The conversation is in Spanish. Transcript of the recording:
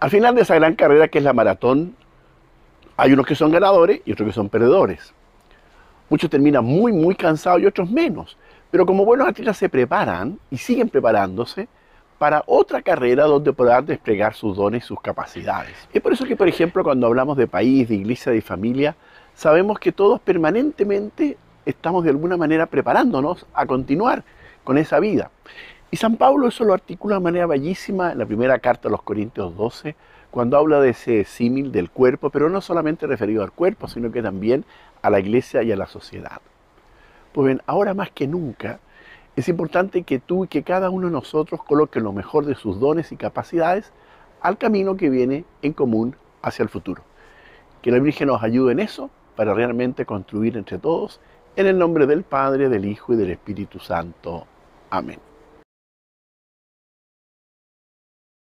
Al final de esa gran carrera que es la maratón, hay unos que son ganadores y otros que son perdedores. Muchos terminan muy, muy cansados y otros menos. Pero como buenos atletas se preparan y siguen preparándose para otra carrera donde podrán desplegar sus dones y sus capacidades. Es por eso que, por ejemplo, cuando hablamos de país, de iglesia, de familia, sabemos que todos permanentemente estamos de alguna manera preparándonos a continuar con esa vida. Y San Pablo eso lo articula de manera bellísima en la primera carta a los Corintios 12, cuando habla de ese símil del cuerpo, pero no solamente referido al cuerpo, sino que también a la iglesia y a la sociedad. Pues bien, ahora más que nunca es importante que tú y que cada uno de nosotros coloque lo mejor de sus dones y capacidades al camino que viene en común hacia el futuro. Que la Virgen nos ayude en eso para realmente construir entre todos, en el nombre del Padre, del Hijo y del Espíritu Santo. Amén.